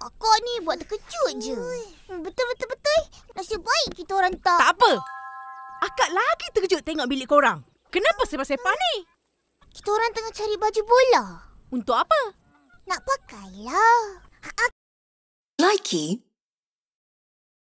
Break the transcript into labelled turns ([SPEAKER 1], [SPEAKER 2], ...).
[SPEAKER 1] Akak ni buat terkejut je. Betul-betul-betul nasib baik kita orang tak. Tak apa. Akak lagi terkejut tengok bilik korang. Kenapa sepa-sepa ni? Kita orang tengah cari baju bola. Untuk apa? Nak pakailah.
[SPEAKER 2] Likey.